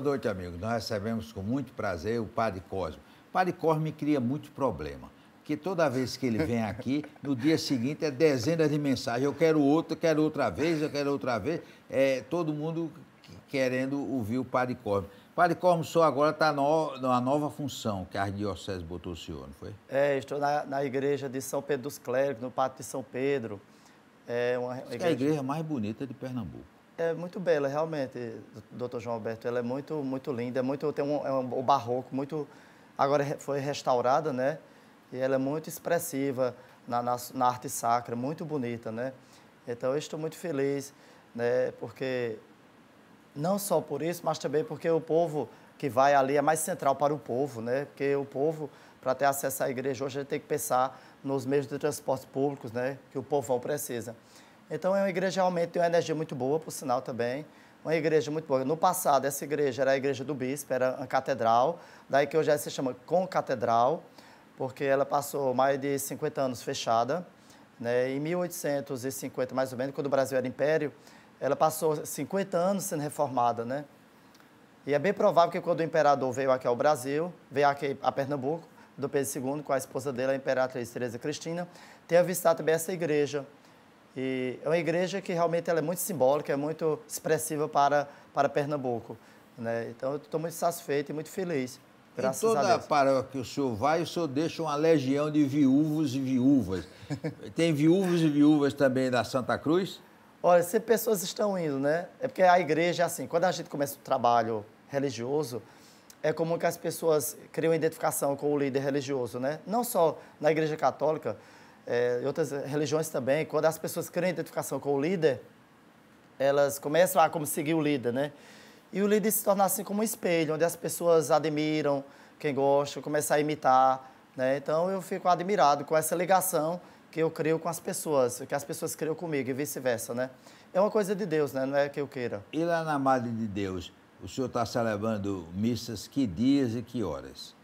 boa noite, amigo. Nós recebemos com muito prazer o Padre Cosme. O Padre Cosme cria muito problema que toda vez que ele vem aqui, no dia seguinte é dezenas de mensagens. Eu quero outro, quero outra vez, eu quero outra vez. É, todo mundo querendo ouvir o Padre Cosme. Padre Cosme, o senhor agora está no, numa nova função que a Arquidiocese botou o senhor, não foi? É, estou na, na igreja de São Pedro dos Clérigos, no Pátio de São Pedro. É, uma igreja... é a igreja mais bonita de Pernambuco. É muito bela, realmente, Dr. João Alberto. Ela é muito, muito linda, é muito, tem um, é um barroco, muito. Agora foi restaurada, né? E ela é muito expressiva na, na, na arte sacra, muito bonita, né? Então eu estou muito feliz, né? Porque não só por isso, mas também porque o povo que vai ali é mais central para o povo, né? Porque o povo, para ter acesso à igreja hoje, a gente tem que pensar nos meios de transporte públicos, né? Que o povão precisa. Então é uma igreja realmente tem uma energia muito boa, por sinal também. Uma igreja muito boa. No passado, essa igreja era a igreja do bispo, era a catedral, daí que hoje se chama Concatedral, porque ela passou mais de 50 anos fechada. Né? Em 1850, mais ou menos, quando o Brasil era império, ela passou 50 anos sendo reformada. Né? E é bem provável que quando o imperador veio aqui ao Brasil, veio aqui a Pernambuco, do Pedro II, com a esposa dele, a imperatriz Teresa Cristina, tenha visitado também essa igreja e é uma igreja que realmente ela é muito simbólica, é muito expressiva para, para Pernambuco. Né? Então, eu estou muito satisfeito e muito feliz. Graças em toda a, Deus. paróquia que o senhor vai, o senhor deixa uma legião de viúvos e viúvas. Tem viúvos e viúvas também da Santa Cruz? Olha, se pessoas estão indo, né? É porque a igreja, assim, quando a gente começa o trabalho religioso, é comum que as pessoas criam identificação com o líder religioso, né? Não só na igreja católica, é, em outras religiões também, quando as pessoas criam identificação com o líder, elas começam a como seguir o líder, né? E o líder se torna assim como um espelho, onde as pessoas admiram quem gosta, começam a imitar, né? Então eu fico admirado com essa ligação que eu crio com as pessoas, que as pessoas criam comigo e vice-versa, né? É uma coisa de Deus, né? Não é que eu queira. E lá na Madre de Deus, o senhor está celebrando missas que dias e que horas?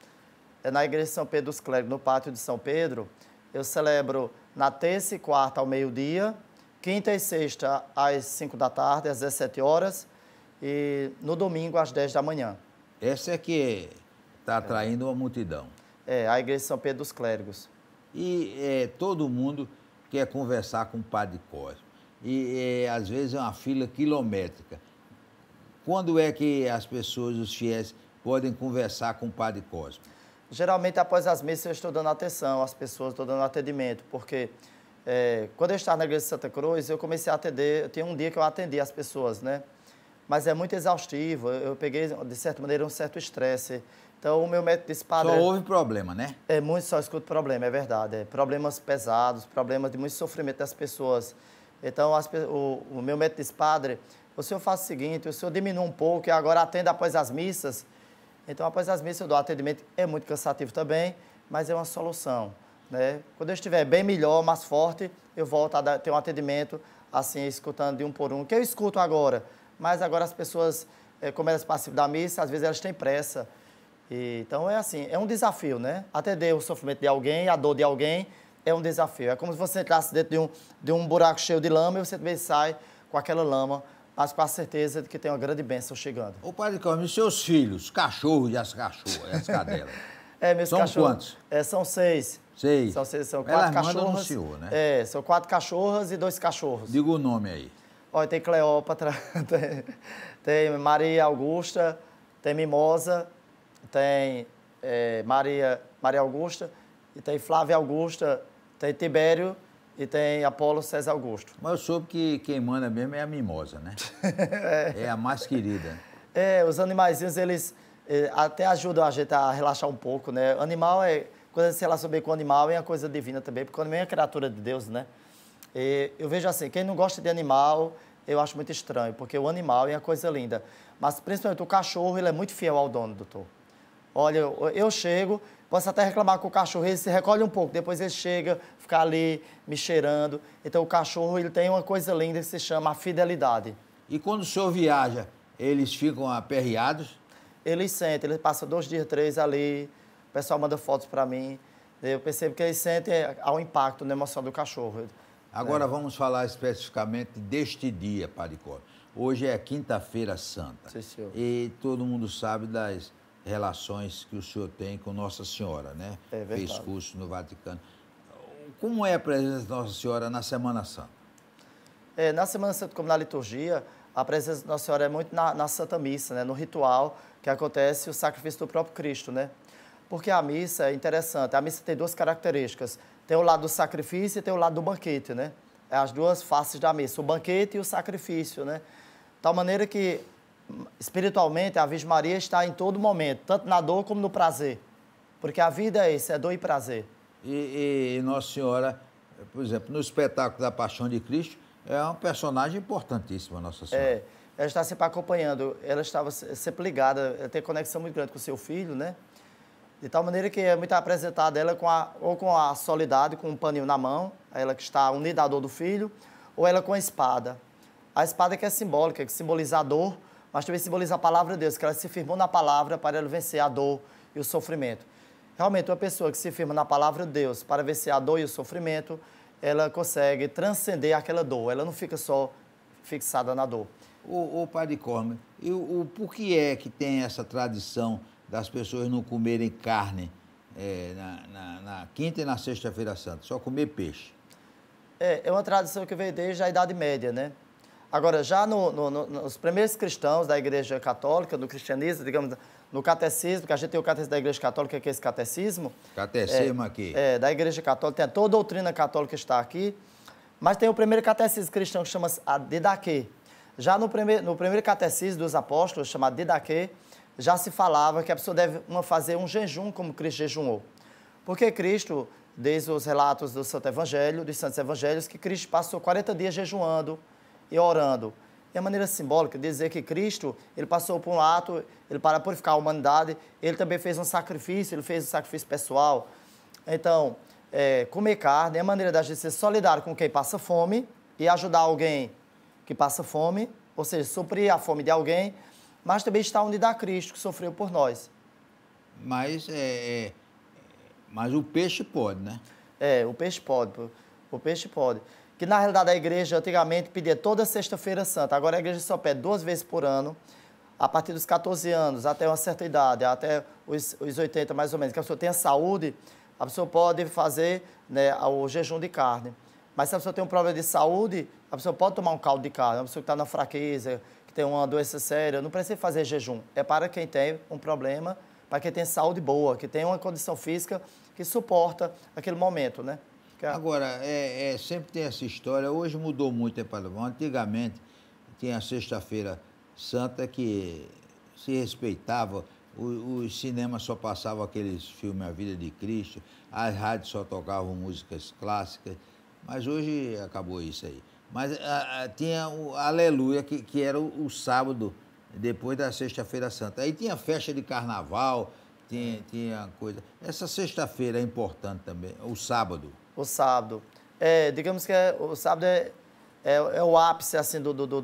É na Igreja de São Pedro dos Clérigos, no pátio de São Pedro. Eu celebro na terça e quarta ao meio-dia, quinta e sexta às 5 da tarde, às 17 horas, e no domingo às 10 da manhã. Essa é que está atraindo é. uma multidão. É, a Igreja de São Pedro dos Clérigos. E é, todo mundo quer conversar com o Padre Cosme. E é, às vezes é uma fila quilométrica. Quando é que as pessoas, os fiéis, podem conversar com o Padre Cosme? Geralmente, após as missas, eu estou dando atenção às pessoas, estou dando atendimento, porque é, quando eu estava na igreja de Santa Cruz, eu comecei a atender, eu tinha um dia que eu atendi as pessoas, né? Mas é muito exaustivo, eu peguei, de certa maneira, um certo estresse. Então, o meu método disse, padre... Só é houve problema, né? É, muito só escuto problema, é verdade. É, problemas pesados, problemas de muito sofrimento das pessoas. Então, as, o, o meu método disse, padre, o senhor faz o seguinte, o senhor diminui um pouco e agora atenda após as missas, então, após as missas, eu dou atendimento. É muito cansativo também, mas é uma solução. Né? Quando eu estiver bem melhor, mais forte, eu volto a dar, ter um atendimento, assim, escutando de um por um, que eu escuto agora. Mas agora as pessoas, eh, como elas participam da missa, às vezes elas têm pressa. E, então, é assim, é um desafio, né? Atender o sofrimento de alguém, a dor de alguém, é um desafio. É como se você entrasse dentro de um, de um buraco cheio de lama e você também sai com aquela lama mas com a certeza de que tem uma grande bênção chegando. Ô, Padre Carmo, e seus filhos, cachorro e as cachorras, as cadelas? é, meus são cachorros. São quantos? É, são seis. Seis. São, seis, são quatro Ela cachorras. Anunciou, né? É, são quatro cachorras e dois cachorros. Diga o nome aí. Olha, tem Cleópatra, tem, tem Maria Augusta, tem Mimosa, tem é, Maria, Maria Augusta, e tem Flávia Augusta, tem Tibério e tem Apolo César Augusto. Mas eu soube que quem manda mesmo é a mimosa, né? é. é. a mais querida. É, os animaizinhos, eles é, até ajudam a gente a relaxar um pouco, né? Animal é. Quando a gente se relaciona bem com o animal, é uma coisa divina também, porque o animal é criatura de Deus, né? E eu vejo assim: quem não gosta de animal, eu acho muito estranho, porque o animal é uma coisa linda. Mas principalmente o cachorro, ele é muito fiel ao dono, doutor. Olha, eu chego, Posso até reclamar com o cachorro, ele se recolhe um pouco, depois ele chega, fica ali me cheirando. Então o cachorro ele tem uma coisa linda que se chama a fidelidade. E quando o senhor viaja, eles ficam aperreados? Eles sentem, eles passam dois dias, três ali, o pessoal manda fotos para mim. Eu percebo que eles sentem ao impacto na emoção do cachorro. Agora é. vamos falar especificamente deste dia, Padre Cor Hoje é quinta-feira santa. Sim, senhor. E todo mundo sabe das relações que o senhor tem com Nossa Senhora, né? É verdade. Fez curso no Vaticano. Como é a presença de Nossa Senhora na Semana Santa? É, na Semana Santa, como na liturgia, a presença de Nossa Senhora é muito na, na, Santa Missa, né? no ritual que acontece o sacrifício do próprio Cristo. Né? Porque a missa é interessante, a missa tem duas características. Tem o lado do sacrifício e tem o lado do banquete. Né? É as duas faces da missa, o banquete e o sacrifício. Né? De tal maneira que espiritualmente, a Virgem Maria está em todo momento, tanto na dor como no prazer. Porque a vida é isso, é dor e prazer. E, e Nossa Senhora, por exemplo, no espetáculo da Paixão de Cristo, é um personagem importantíssimo, Nossa Senhora. É, ela está sempre acompanhando, ela estava sempre ligada, ela tem conexão muito grande com o seu filho, né? De tal maneira que é muito apresentada ela com a, ou com a solidade, com um paninho na mão, ela que está unida à dor do filho, ou ela com a espada. A espada que é simbólica, que simboliza a dor, mas também simboliza a palavra de Deus, que ela se firmou na palavra para ela vencer a dor e o sofrimento. Realmente, uma pessoa que se firma na palavra de Deus para vencer a dor e o sofrimento, ela consegue transcender aquela dor, ela não fica só fixada na dor. O, o padre Corme, e o, o, por que é que tem essa tradição das pessoas não comerem carne é, na, na, na, quinta e na sexta-feira santa, só comer peixe? É, é uma tradição que veio desde a Idade Média, né? Agora, já no, no, no, nos primeiros cristãos da Igreja Católica, do cristianismo, digamos, no catecismo, que a gente tem o catecismo da Igreja Católica, que é esse catecismo. Catecismo é, aqui. É, da Igreja Católica, tem toda a doutrina católica está aqui. Mas tem o primeiro catecismo cristão que chama-se a Didaquê. Já no primeiro, no primeiro catecismo dos apóstolos, chamado Didaquê, já se falava que a pessoa deve uma, fazer um jejum como Cristo jejuou. Porque Cristo, desde os relatos do Santo Evangelho, dos Santos Evangelhos, que Cristo passou 40 dias jejuando, e orando. É a maneira simbólica de dizer que Cristo, ele passou por um ato, ele para purificar a humanidade, ele também fez um sacrifício, ele fez um sacrifício pessoal. Então, é, comer carne é a maneira da gente ser solidário com quem passa fome e ajudar alguém que passa fome, ou seja, suprir a fome de alguém, mas também estar unido a Cristo que sofreu por nós. Mas, é, é, é mas o peixe pode, né? É, o peixe pode. O peixe pode que na realidade a igreja antigamente pedia toda sexta-feira santa, agora a igreja só pede duas vezes por ano, a partir dos 14 anos, até uma certa idade, até os, os 80 mais ou menos, que a pessoa tenha saúde, a pessoa pode fazer né, o jejum de carne. Mas se a pessoa tem um problema de saúde, a pessoa pode tomar um caldo de carne, a pessoa que está na fraqueza, que tem uma doença séria, não precisa fazer jejum. É para quem tem um problema, para quem tem saúde boa, que tem uma condição física que suporta aquele momento, né? Agora, é, é, sempre tem essa história. Hoje mudou muito, é padrão. Antigamente tinha a Sexta-feira Santa que se respeitava. Os cinemas só passavam aqueles filmes A Vida de Cristo, as rádios só tocavam músicas clássicas, mas hoje acabou isso aí. Mas a, a, tinha o Aleluia, que, que era o, o sábado depois da Sexta-feira Santa. Aí tinha festa de carnaval, tinha, tinha coisa. Essa sexta-feira é importante também, o sábado o sábado. É, digamos que é, o sábado é, é, é, o ápice assim, do, do, do,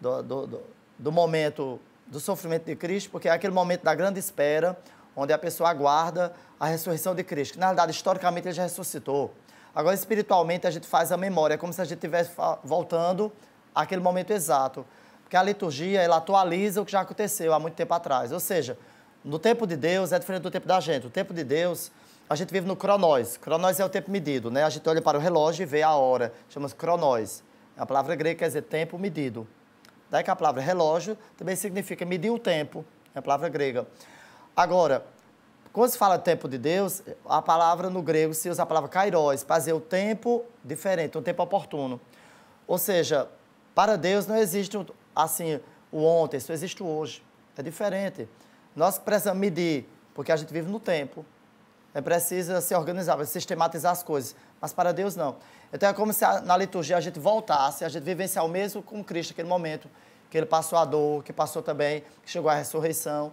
do, do momento do sofrimento de Cristo, porque é aquele momento da grande espera, onde a pessoa aguarda a ressurreição de Cristo. Que, na verdade, historicamente, ele já ressuscitou. Agora, espiritualmente, a gente faz a memória, é como se a gente estivesse voltando àquele momento exato. Porque a liturgia, ela atualiza o que já aconteceu há muito tempo atrás. Ou seja, no tempo de Deus é diferente do tempo da gente. O tempo de Deus, a gente vive no cronós. Cronós é o tempo medido, né? A gente olha para o relógio e vê a hora. Chama-se cronós. A palavra grega quer dizer tempo medido. Daí que a palavra relógio também significa medir o tempo. É a palavra grega. Agora, quando se fala tempo de Deus, a palavra no grego se usa a palavra kairos, para o tempo diferente, um tempo oportuno. Ou seja, para Deus não existe assim o ontem, só existe o hoje. É diferente. Nós precisamos medir, porque a gente vive no tempo. É precisa se organizar, sistematizar as coisas. Mas para Deus, não. Então é como se a, na liturgia a gente voltasse, a gente vivenciar o mesmo com Cristo, aquele momento que ele passou a dor, que passou também, que chegou à ressurreição.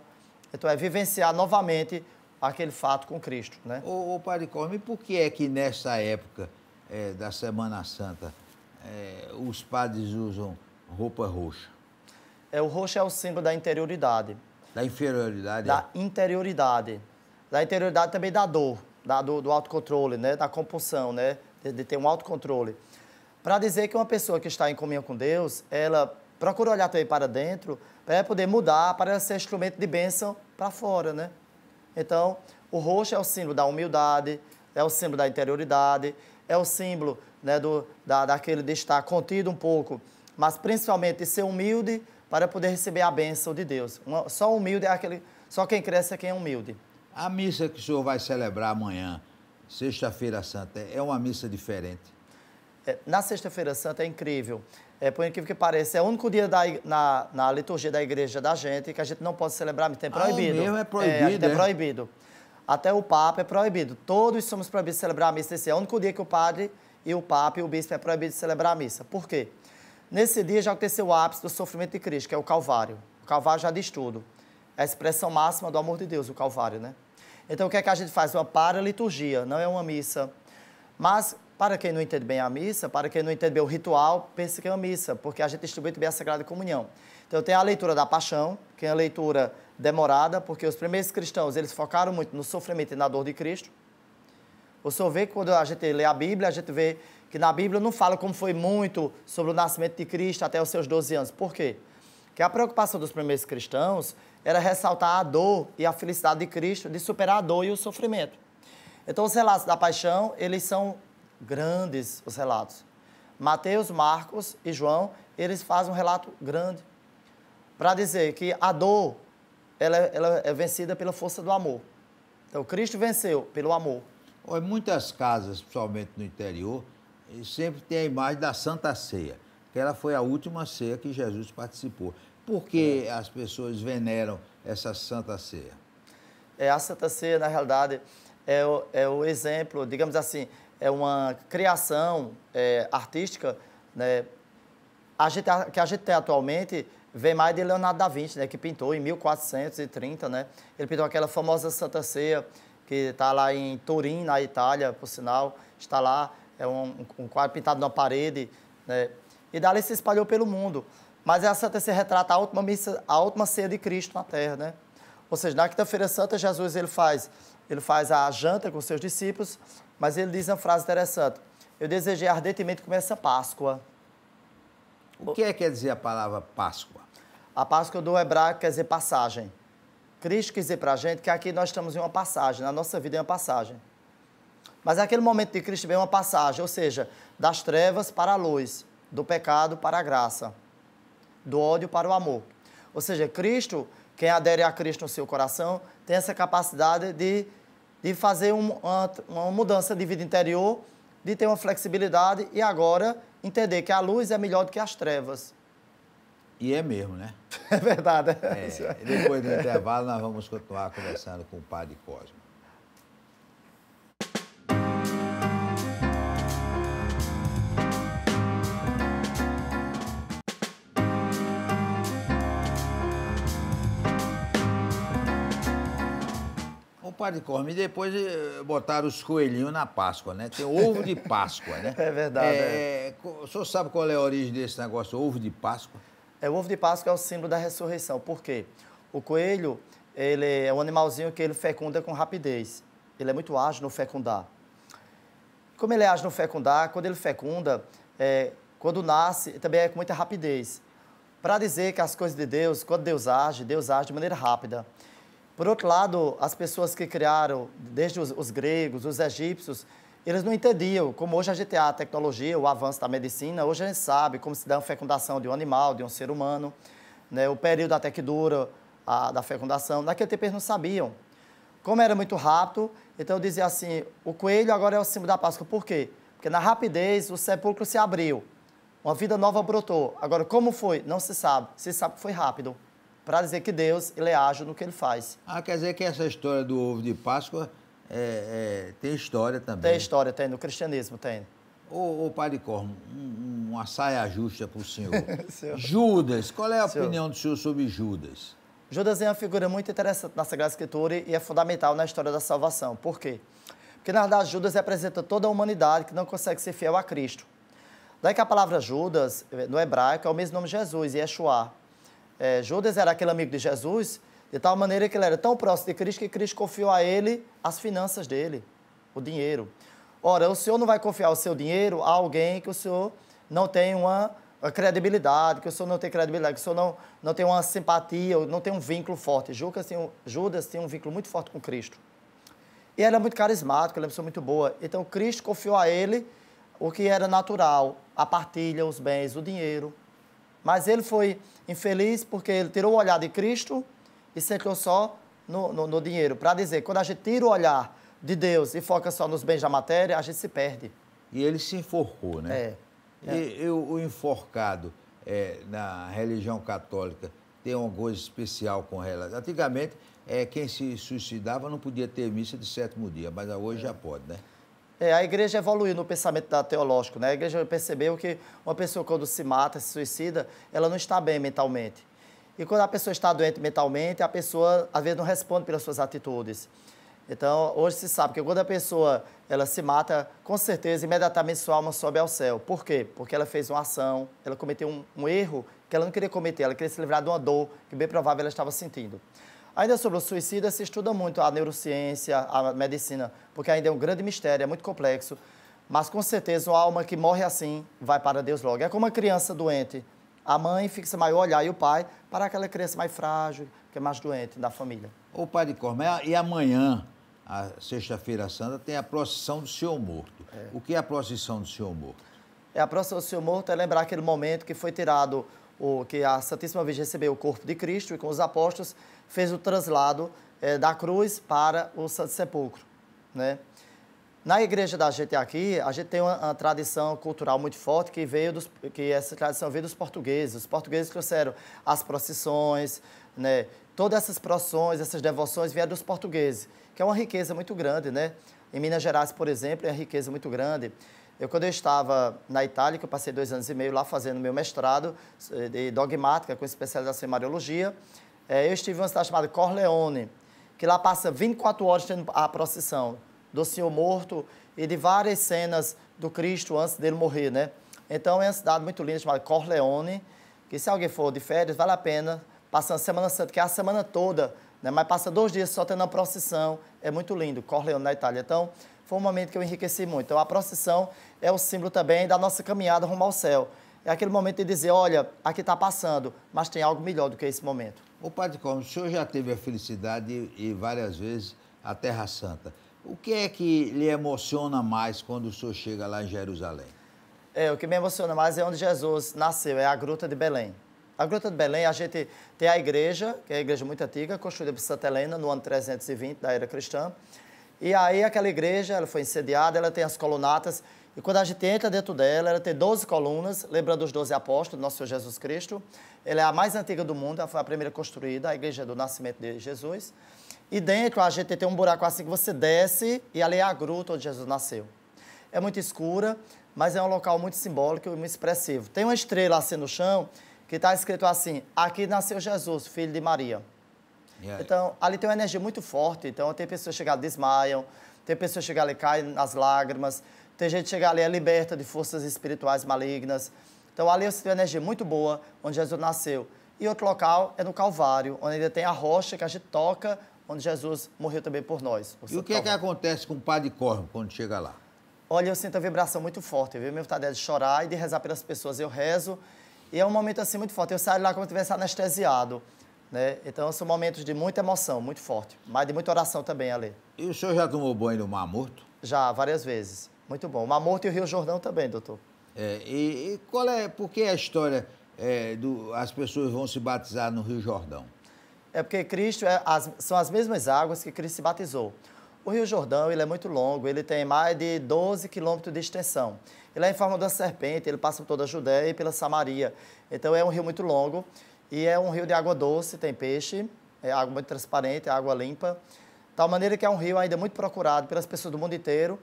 Então é vivenciar novamente aquele fato com Cristo, né? Ô, ô Padre Corme, por que é que nessa época é, da Semana Santa é, os padres usam roupa roxa? É, o roxo é o símbolo da interioridade. Da inferioridade? Da é. interioridade da interioridade também da dor, da, do, do autocontrole, né? da compulsão, né? de, de ter um autocontrole. Para dizer que uma pessoa que está em comunhão com Deus, ela procura olhar também para dentro, para poder mudar, para ser instrumento de bênção para fora. Né? Então, o roxo é o símbolo da humildade, é o símbolo da interioridade, é o símbolo né, do, da, daquele de estar contido um pouco, mas principalmente de ser humilde para poder receber a bênção de Deus. Uma, só humilde é aquele, só quem cresce é quem é humilde. A missa que o senhor vai celebrar amanhã, Sexta-feira Santa, é uma missa diferente. É, na Sexta-feira Santa é incrível. É, por incrível que pareça, é o único dia da, na, na liturgia da igreja da gente que a gente não pode celebrar ah, é é, a missa. É proibido. é proibido. É, é proibido. Até o Papa é proibido. Todos somos proibidos de celebrar a missa. Esse é o único dia que o padre e o Papa e o bispo é proibido de celebrar a missa. Por quê? Nesse dia já aconteceu o ápice do sofrimento de Cristo, que é o Calvário. O Calvário já diz tudo a expressão máxima do amor de Deus, o Calvário, né? Então, o que é que a gente faz? Uma paraliturgia, não é uma missa. Mas, para quem não entende bem a missa, para quem não entende bem o ritual, pense que é uma missa, porque a gente distribui também a Sagrada Comunhão. Então, tem a leitura da Paixão, que é a leitura demorada, porque os primeiros cristãos, eles focaram muito no sofrimento e na dor de Cristo. O senhor vê que quando a gente lê a Bíblia, a gente vê que na Bíblia não fala como foi muito sobre o nascimento de Cristo até os seus 12 anos. Por quê? Porque a preocupação dos primeiros cristãos era ressaltar a dor e a felicidade de Cristo, de superar a dor e o sofrimento. Então, os relatos da paixão, eles são grandes, os relatos. Mateus, Marcos e João, eles fazem um relato grande para dizer que a dor ela, ela, é vencida pela força do amor. Então, Cristo venceu pelo amor. Em muitas casas, principalmente no interior, sempre tem a imagem da Santa Ceia, que ela foi a última ceia que Jesus participou. Por que é. as pessoas veneram essa Santa Ceia? É, a Santa Ceia, na realidade, é o, é o exemplo, digamos assim, é uma criação é, artística né, a gente, que a gente tem atualmente vem mais de Leonardo da Vinci, né, que pintou em 1430, né? Ele pintou aquela famosa Santa Ceia, que está lá em Turim, na Itália, por sinal, está lá, é um, um quadro pintado na parede, né? E dali se espalhou pelo mundo. Mas essa é terça retrata a última, missa, a última ceia de Cristo na terra, né? Ou seja, na quinta-feira santa, Jesus ele faz, ele faz a janta com seus discípulos, mas ele diz uma frase interessante. Eu desejei ardentemente comer essa Páscoa. O que é, quer dizer a palavra Páscoa? A Páscoa do hebraico quer dizer passagem. Cristo quer dizer para a gente que aqui nós estamos em uma passagem, na nossa vida é uma passagem. Mas aquele momento de Cristo vem uma passagem, ou seja, das trevas para a luz, do pecado para a graça do ódio para o amor. Ou seja, Cristo, quem adere a Cristo no seu coração, tem essa capacidade de, de fazer um, uma, mudança de vida interior, de ter uma flexibilidade e agora entender que a luz é melhor do que as trevas. E é mesmo, né? É verdade. É, depois do intervalo, nós vamos continuar conversando com o Padre Cosmo. quadricorme. E depois eh, botaram os coelhinhos na Páscoa, né? Tem ovo de Páscoa, né? É verdade. É, é. O senhor sabe qual é a origem desse negócio, ovo de Páscoa? É, o ovo de Páscoa é o símbolo da ressurreição. Por quê? O coelho ele é um animalzinho que ele fecunda com rapidez. Ele é muito ágil no fecundar. Como ele é ágil no fecundar, quando ele fecunda, é, quando nasce, também é com muita rapidez. Para dizer que as coisas de Deus, quando Deus age, Deus age de maneira rápida. Por outro lado, as pessoas que criaram, desde os, os gregos, os egípcios, eles não entendiam, como hoje a gente a tecnologia, o avanço da medicina, hoje a gente sabe como se dá a fecundação de um animal, de um ser humano, né, o período até que dura a, da fecundação, naquele tempo eles não sabiam. Como era muito rápido, então eu dizia assim, o coelho agora é o símbolo da Páscoa, por quê? Porque na rapidez o sepulcro se abriu, uma vida nova brotou. Agora, como foi? Não se sabe, se sabe que foi rápido para dizer que Deus ele é ágil no que ele faz. Ah, quer dizer que essa história do ovo de Páscoa é, é, tem história também? Tem história, tem. No cristianismo tem. Ô, ô Padre Cormo, um, uma saia justa para o senhor. Judas, qual é a senhor. opinião do senhor sobre Judas? Judas é uma figura muito interessante na Sagrada Escritura e é fundamental na história da salvação. Por quê? Porque, na verdade, Judas representa toda a humanidade que não consegue ser fiel a Cristo. Daí que a palavra Judas, eh, no hebraico, é o mesmo nome de Jesus, Yeshua, é, Judas era aquele amigo de Jesus, de tal maneira que ele era tão próximo de Cristo que Cristo confiou a ele as finanças dele, o dinheiro. Ora, o senhor não vai confiar o seu dinheiro a alguém que o senhor não tem uma credibilidade, que o senhor não tem credibilidade, que o senhor não, não tem uma simpatia, não tem um vínculo forte. Judas tinha um, Judas tinha um vínculo muito forte com Cristo. E era é muito carismático, ele é uma pessoa muito boa. Então, Cristo confiou a ele o que era natural, a partilha, os bens, o dinheiro. Mas ele foi infeliz porque ele tirou o olhar de Cristo e centrou só no, no, no dinheiro. Para dizer, quando a gente tira o olhar de Deus e foca só nos bens da matéria, a gente se perde. E ele se enforcou, né? É. é. E, e o, enforcado é, na religião católica tem uma coisa especial com ela. Antigamente, é, quem se suicidava não podia ter missa de sétimo dia, mas hoje já pode, né? É, a igreja evoluiu no pensamento da teológico, né? A igreja percebeu que uma pessoa quando se mata, se suicida, ela não está bem mentalmente. E quando a pessoa está doente mentalmente, a pessoa às vezes não responde pelas suas atitudes. Então, hoje se sabe que quando a pessoa ela se mata, com certeza imediatamente sua alma sobe ao céu. Por quê? Porque ela fez uma ação, ela cometeu um, um erro que ela não queria cometer, ela queria se livrar de uma dor que bem provável ela estava sentindo. Ainda sobre o suicídio, se estuda muito a neurociência, a medicina, porque ainda é um grande mistério, é muito complexo. Mas com certeza, uma alma que morre assim vai para Deus logo. É como uma criança doente. A mãe fixa maior olhar e o pai para aquela criança mais frágil, que é mais doente da família. O pai de Cormé, e amanhã, a sexta-feira santa, tem a procissão do Senhor Morto. É. O que é a procissão do Senhor Morto? É a procissão do Senhor Morto é lembrar aquele momento que foi tirado o, que a Santíssima Virgem recebeu o corpo de Cristo e com os apóstolos fez o traslado é, da cruz para o Santo Sepulcro. Né? Na igreja da gente aqui, a gente tem uma, uma, tradição cultural muito forte que veio dos, que essa tradição veio dos portugueses. Os portugueses trouxeram as procissões, né? Todas essas procissões, essas devoções vieram dos portugueses, que é uma riqueza muito grande, né? Em Minas Gerais, por exemplo, é uma riqueza muito grande. Eu, quando eu estava na Itália, que eu passei dois anos e meio lá fazendo meu mestrado eh, de dogmática com especialização em mariologia, eh, eu estive em uma cidade chamada Corleone, que lá passa 24 horas tendo a procissão do Senhor morto e de várias cenas do Cristo antes dele morrer, né? Então, é uma cidade muito linda chamada Corleone, que se alguém for de férias, vale a pena passar a Semana Santa, que é a semana toda, né? mas passa dois dias só tendo a procissão. É muito lindo, Corleone na Itália. Então, foi um momento que eu enriqueci muito. Então, a procissão é o símbolo também da nossa caminhada rumo ao céu. É aquele momento de dizer, olha, aqui está passando, mas tem algo melhor do que esse momento. O Padre Como, o senhor já teve a felicidade e várias vezes a Terra Santa. O que é que lhe emociona mais quando o senhor chega lá em Jerusalém? É, o que me emociona mais é onde Jesus nasceu, é a Gruta de Belém. A Gruta de Belém, a gente tem a igreja, que é a igreja muito antiga, construída por Santa Helena no ano 320 da era cristã. E aí aquela igreja, ela foi incendiada, ela tem as colunatas. E quando a gente entra dentro dela, ela tem 12 colunas, lembrando os 12 apóstolos, nosso Senhor Jesus Cristo. Ela é a mais antiga do mundo, ela foi a primeira construída, a igreja do nascimento de Jesus. E dentro a gente tem um buraco assim que você desce e ali é a gruta onde Jesus nasceu. É muito escura, mas é um local muito simbólico e muito expressivo. Tem uma estrela assim no chão que está escrito assim: Aqui nasceu Jesus, filho de Maria. Yeah. Então, ali tem uma energia muito forte. Então, tem pessoas chegando desmaiam, tem pessoas chegando chegam ali caem nas lágrimas, tem gente chegando ali é liberta de forças espirituais malignas. Então, ali eu sinto uma energia muito boa, onde Jesus nasceu. E outro local é no Calvário, onde ainda tem a rocha que a gente toca, onde Jesus morreu também por nós. Por e o que, é que acontece com o Padre Corvo quando chega lá? Olha, eu sinto a vibração muito forte, viu? Minha vontade é de chorar e de rezar pelas pessoas. Eu rezo e é um momento assim muito forte. Eu saio lá como se estivesse anestesiado. Né? Então são momentos de muita emoção, muito forte, mas de muita oração também, Ale. E o senhor já tomou banho no Mar Morto? Já, várias vezes. Muito bom. O Mar Morto e o Rio Jordão também, doutor. É, e, e, qual é, por que a história é, do, as pessoas vão se batizar no Rio Jordão? É porque Cristo, é, as, são as mesmas águas que Cristo se batizou. O Rio Jordão, ele é muito longo, ele tem mais de 12 quilômetros de extensão. Ele é em forma de uma serpente, ele passa por toda a Judéia e pela Samaria. Então é um rio muito longo e é um rio de água doce, tem peixe, é água muito transparente, é água limpa. De tal maneira que é um rio ainda muito procurado pelas pessoas do mundo inteiro.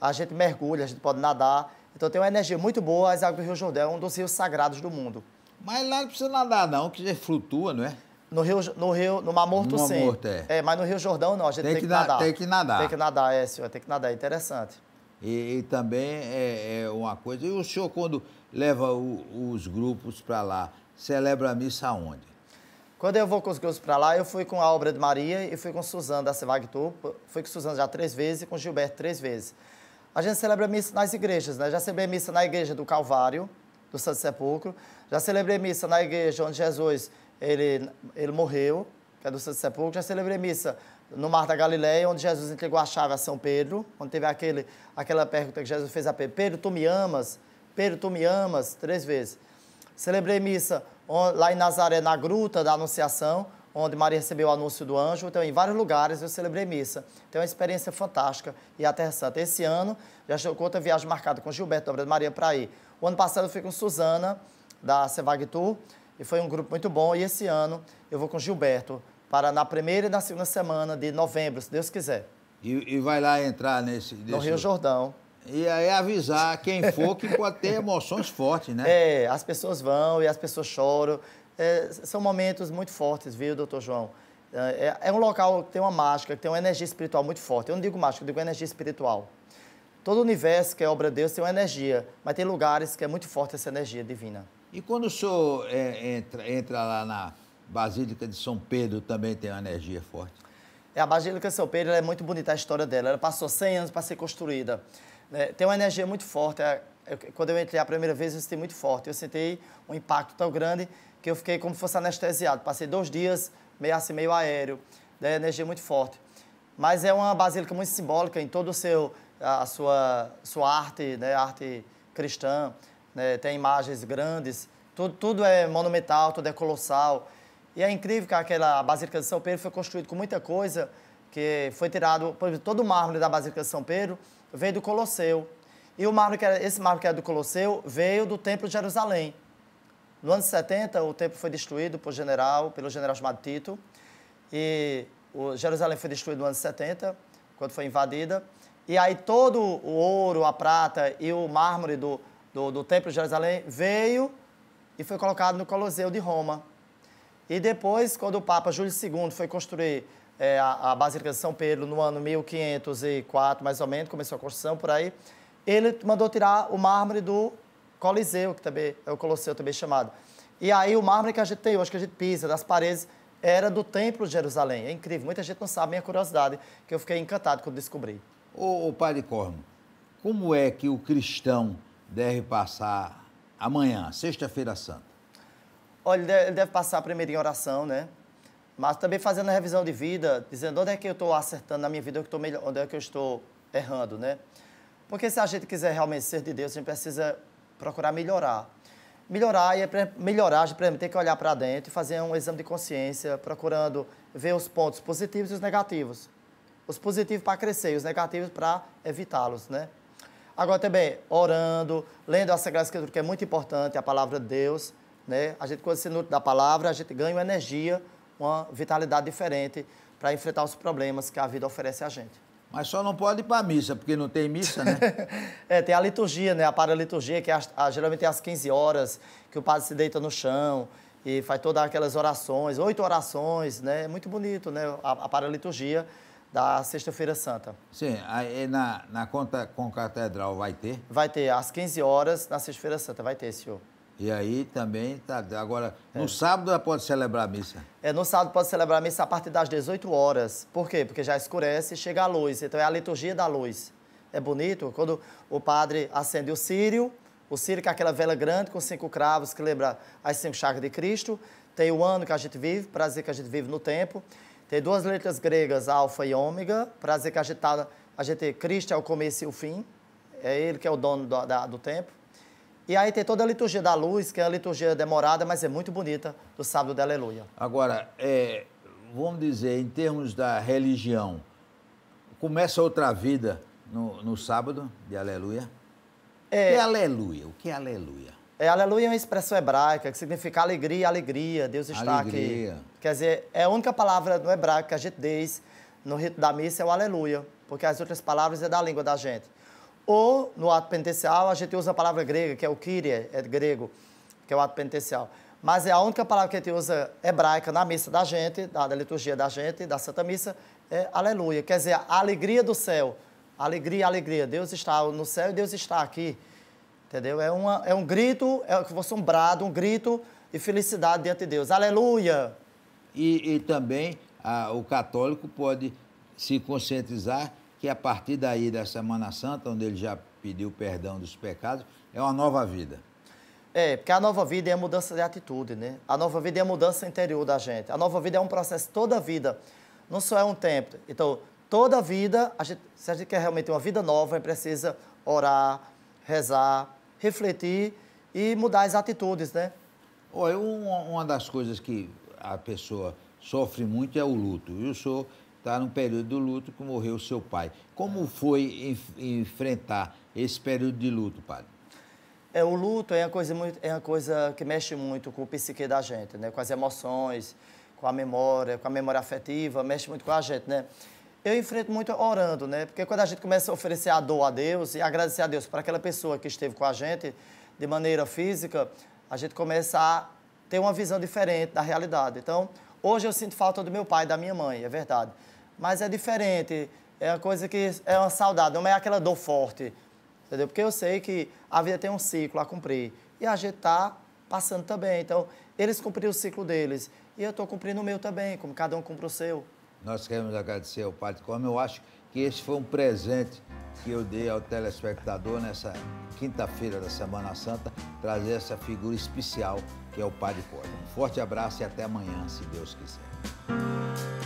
A gente mergulha, a gente pode nadar. Então tem uma energia muito boa. As águas do Rio Jordão é um dos rios sagrados do mundo. Mas lá não precisa nadar, não, que flutua, não é? No Rio, no Rio, no Mar Morto, no Mar Morto, é. é. mas no Rio Jordão não, a gente tem, tem que, que, nadar. Tem que nadar. Tem que nadar, é, senhor, tem que nadar, é interessante. E, e também é, é, uma coisa. E o senhor, quando leva o, os grupos para lá, celebra a missa onde? Quando eu vou com os grupos para lá, eu fui com a Obra de Maria e fui com Suzana da Cevagtur, fui com Suzana já três vezes e com Gilberto três vezes. A gente celebra missa nas igrejas, né? Já celebrei missa na igreja do Calvário, do Santo Sepulcro, já celebrei missa na igreja onde Jesus ele, ele morreu, que é do Santo Sepulcro, já celebrei missa no Mar da Galileia, onde Jesus entregou a chave a São Pedro, onde teve aquele, aquela pergunta que Jesus fez a Pedro, Pedro, tu me amas? Pedro, tu me amas? Três vezes. Celebrei missa lá em Nazaré, na Gruta da Anunciação, onde Maria recebeu o anúncio do anjo. Então, em vários lugares eu celebrei missa. Então, é uma experiência fantástica e a Terra Santa. Esse ano, já estou com outra viagem marcada com Gilberto Dobra de Maria para ir. O ano passado eu fui com Suzana, da Cevag Tour, e foi um grupo muito bom. E esse ano eu vou com Gilberto para na primeira e na segunda semana de novembro, se Deus quiser. E, e vai lá entrar nesse, nesse... No Rio Jordão. E aí avisar quem for que pode ter emoções fortes, né? É, as pessoas vão e as pessoas choram. É, são momentos muito fortes, viu, doutor João? É, é, é um local que tem uma mágica, que tem uma energia espiritual muito forte. Eu não digo mágica, eu digo energia espiritual. Todo o universo que é obra de Deus tem uma energia, mas tem lugares que é muito forte essa energia divina. E quando o senhor é, entra, entra lá na Basílica de São Pedro, também tem uma energia forte? É, a Basílica de São Pedro é muito bonita a história dela. Ela passou 100 anos para ser construída né, tem uma energia muito forte. É, eu, quando eu entrei a primeira vez, eu senti muito forte. Eu senti um impacto tão grande que eu fiquei como se fosse anestesiado. Passei dois dias meio assim, meio aéreo, né, energia é muito forte. Mas é uma basílica muito simbólica em todo o seu a sua sua arte, né, arte cristã, né, tem imagens grandes, tudo, tudo é monumental, tudo é colossal. E é incrível que aquela Basílica de São Pedro foi construída com muita coisa que foi tirado, por exemplo, todo o mármore da Basílica de São Pedro veio do Colosseu. E o mármore que era, esse mármore que era do Colosseu veio do Templo de Jerusalém. No ano 70, o templo foi destruído por general, pelo general chamado Tito. E Jerusalém foi destruído no ano 70, quando foi invadida. E aí todo o ouro, a prata e o mármore do, do, do templo de Jerusalém veio e foi colocado no Colosseu de Roma. E depois, quando o Papa Júlio II foi construir é, a, a Basílica de São Pedro no ano 1504, mais ou menos, começou a construção por aí. Ele mandou tirar o mármore do Coliseu, que também é o Colosseu também chamado. E aí o mármore que a gente tem hoje, que a gente pisa, das paredes, era do Templo de Jerusalém. É incrível, muita gente não sabe, minha curiosidade, que eu fiquei encantado quando descobri. Ô, ô Padre Cormo, como é que o cristão deve passar amanhã, sexta-feira santa? Olha, ele deve passar primeiro em oração, né? mas também fazendo a revisão de vida, dizendo onde é que eu estou acertando na minha vida, onde é que eu estou errando, né? Porque se a gente quiser realmente ser de Deus, a gente precisa procurar melhorar. Melhorar e melhorar, a gente tem que olhar para dentro e fazer um exame de consciência, procurando ver os pontos positivos e os negativos. Os positivos para crescer, os negativos para evitá-los, né? Agora também, orando, lendo a Sagrada Escritura, que é muito importante, a palavra de Deus, né? A gente, quando se nutre da palavra, a gente ganha energia uma vitalidade diferente para enfrentar os problemas que a vida oferece a gente. Mas só não pode ir para a missa, porque não tem missa, né? é, tem a liturgia, né? A paraliturgia, que é a, a, geralmente é às 15 horas, que o padre se deita no chão e faz todas aquelas orações, oito orações, né? É muito bonito, né? A, a paraliturgia da Sexta-feira Santa. Sim, aí na, na conta com a catedral vai ter? Vai ter, às 15 horas, na Sexta-feira Santa, vai ter, senhor. E aí também tá. Agora, é. no é. sábado pode celebrar a missa. É, no sábado pode celebrar a missa a partir das 18 horas. Por quê? Porque já escurece e chega a luz. Então é a liturgia da luz. É bonito quando o padre acende o sírio, o sírio que é aquela vela grande com cinco cravos que lembra as cinco chagas de Cristo. Tem o ano que a gente vive, prazer que a gente vive no tempo. Tem duas letras gregas, alfa e ômega, prazer que a gente tá, a gente Cristo é o começo e o fim. É ele que é o dono do, da, do tempo. E aí tem toda a liturgia da luz, que é a liturgia demorada, mas é muito bonita, do sábado da aleluia. Agora, é, vamos dizer, em termos da religião, começa outra vida no, no sábado de aleluia? É, o que é, é aleluia? O que é aleluia? É, aleluia é uma expressão hebraica que significa alegria, alegria, Deus está alegria. aqui. Quer dizer, é a única palavra no hebraico que a gente diz no rito da missa é o aleluia, porque as outras palavras é da língua da gente. Ou, no ato penitencial, a gente usa a palavra grega, que é o kyrie, é grego, que é o ato penitencial. Mas é a única palavra que a gente usa hebraica na missa da gente, da, da liturgia da gente, da Santa Missa, é aleluia. Quer dizer, a alegria do céu. Alegria, alegria. Deus está no céu e Deus está aqui. Entendeu? É, uma, é um grito, é que fosse um brado, um grito e felicidade diante de Deus. Aleluia! E, e também a, ah, o católico pode se conscientizar que a partir daí da Semana Santa, onde ele já pediu perdão dos pecados, é uma nova vida. É, porque a nova vida é a mudança de atitude, né? A nova vida é a mudança interior da gente. A nova vida é um processo toda a vida, não só é um tempo. Então, toda a vida, a gente, se a gente quer realmente uma vida nova, a gente precisa orar, rezar, refletir e mudar as atitudes, né? Olha, uma das coisas que a pessoa sofre muito é o luto. E o senhor está num período de luto que morreu seu pai. Como foi em, enfrentar esse período de luto, padre? É, o luto é uma, coisa muito, é uma coisa que mexe muito com o psique da gente, né? com as emoções, com a memória, com a memória afetiva, mexe muito com a gente, né? Eu enfrento muito orando, né? Porque quando a gente começa a oferecer a dor a Deus e agradecer a Deus para aquela pessoa que esteve com a gente de maneira física, a gente começa a ter uma visão diferente da realidade. Então, hoje eu sinto falta do meu pai, da minha mãe, é verdade mas é diferente. É uma coisa que é uma saudade, não é aquela dor forte. Entendeu? Porque eu sei que a vida tem um ciclo a cumprir. E a gente está passando também. Então, eles cumpriram o ciclo deles. E eu estou cumprindo o meu também, como cada um cumpre o seu. Nós queremos agradecer ao Padre Como. Eu acho que esse foi um presente que eu dei ao telespectador nessa quinta-feira da Semana Santa, trazer essa figura especial que é o Padre Cosme. Um forte abraço e até amanhã, se Deus quiser.